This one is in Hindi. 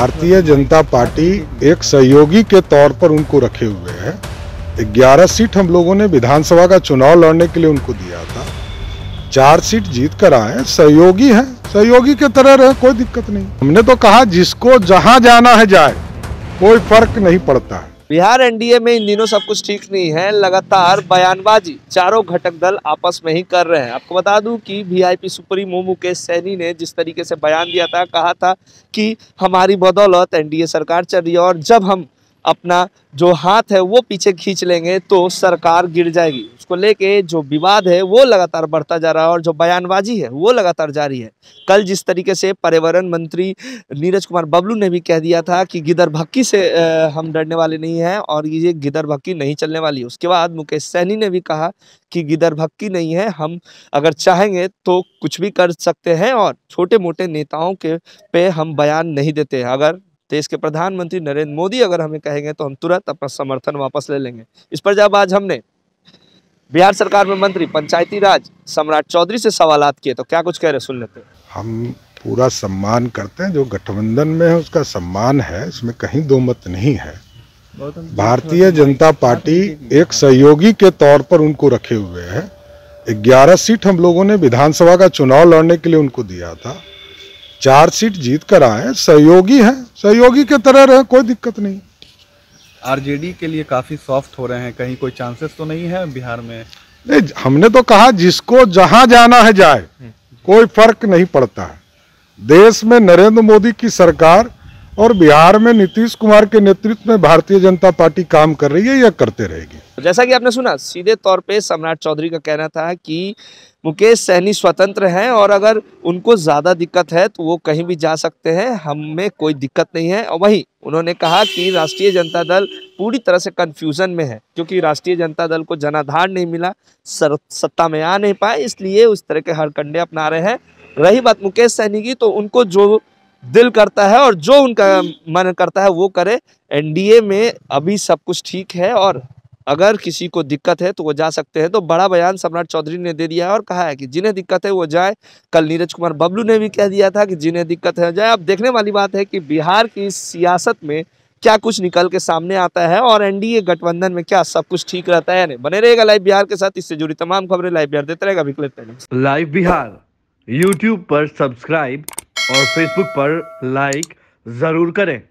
भारतीय जनता पार्टी एक सहयोगी के तौर पर उनको रखे हुए है ग्यारह सीट हम लोगों ने विधानसभा का चुनाव लड़ने के लिए उनको दिया था चार सीट जीत कर आए सहयोगी हैं सहयोगी के तरह रहे कोई दिक्कत नहीं हमने तो कहा जिसको जहां जाना है जाए कोई फर्क नहीं पड़ता है बिहार एनडीए में इन दिनों सब कुछ ठीक नहीं है लगातार बयानबाजी चारों घटक दल आपस में ही कर रहे हैं आपको बता दूं कि वीआईपी सुप्रीमो मुकेश सैनी ने जिस तरीके से बयान दिया था कहा था कि हमारी बदौलत एनडीए सरकार चल रही है और जब हम अपना जो हाथ है वो पीछे खींच लेंगे तो सरकार गिर जाएगी उसको लेके जो विवाद है वो लगातार बढ़ता जा रहा है और जो बयानबाजी है वो लगातार जारी है कल जिस तरीके से पर्यावरण मंत्री नीरज कुमार बबलू ने भी कह दिया था कि गिदर भक्की से हम डरने वाले नहीं हैं और ये गिदर भक्की नहीं चलने वाली उसके बाद मुकेश सैनी ने भी कहा कि गिदर भक्की नहीं है हम अगर चाहेंगे तो कुछ भी कर सकते हैं और छोटे मोटे नेताओं के पे हम बयान नहीं देते अगर देश के प्रधानमंत्री नरेंद्र मोदी अगर हमें कहेंगे तो हम तुरंत अपना समर्थन वापस ले लेंगे इस पर जब आज हमने बिहार सरकार में मंत्री पंचायती राज सम्राट चौधरी से सवाल किए तो क्या कुछ कह रहे सुन लेते हम पूरा सम्मान करते हैं जो गठबंधन में है उसका सम्मान है इसमें कहीं दो मत नहीं है भारतीय जनता पार्टी एक सहयोगी के तौर पर उनको रखे हुए है ग्यारह सीट हम लोगों ने विधानसभा का चुनाव लड़ने के लिए उनको दिया था चार सीट जीत कर आए सहयोगी हैं सहयोगी के तरह रहे कोई दिक्कत नहीं आरजेडी के लिए काफी सॉफ्ट हो रहे हैं कहीं कोई चांसेस तो नहीं है बिहार में नहीं हमने तो कहा जिसको जहां जाना है जाए हम्म। कोई फर्क नहीं पड़ता है देश में नरेंद्र मोदी की सरकार और बिहार में नीतीश कुमार के नेतृत्व में भारतीय जनता पार्टी काम कर रही है या करते रहेगी जैसा कि आपने सुना सीधे तौर पे सम्राट चौधरी का कहना था कि मुकेश सहनी स्वतंत्र हैं और अगर उनको ज़्यादा दिक्कत है तो वो कहीं भी जा सकते हैं हम में कोई दिक्कत नहीं है और वहीं उन्होंने कहा कि राष्ट्रीय जनता दल पूरी तरह से कन्फ्यूज़न में है क्योंकि राष्ट्रीय जनता दल को जनाधार नहीं मिला सर सत्ता में आ नहीं पाए इसलिए उस तरह के हरकंडे अपना रहे हैं रही बात मुकेश सहनी की तो उनको जो दिल करता है और जो उनका मन करता है वो करे एनडीए में अभी सब कुछ ठीक है और अगर किसी को दिक्कत है तो वो जा सकते हैं तो बड़ा बयान सम्राट चौधरी ने दे दिया है और कहा है कि जिन्हें दिक्कत है वो जाए कल नीरज कुमार बबलू ने भी कह दिया था कि जिन्हें दिक्कत है जाए अब देखने वाली बात है कि बिहार की सियासत में क्या कुछ निकल के सामने आता है और एनडीए गठबंधन में क्या सब कुछ ठीक रहता है बने रहेगा लाइव बिहार के साथ इससे जुड़ी तमाम खबरें लाइव बिहार देते रहेगा अभी लाइव बिहार यूट्यूब पर सब्सक्राइब और फेसबुक पर लाइक जरूर करें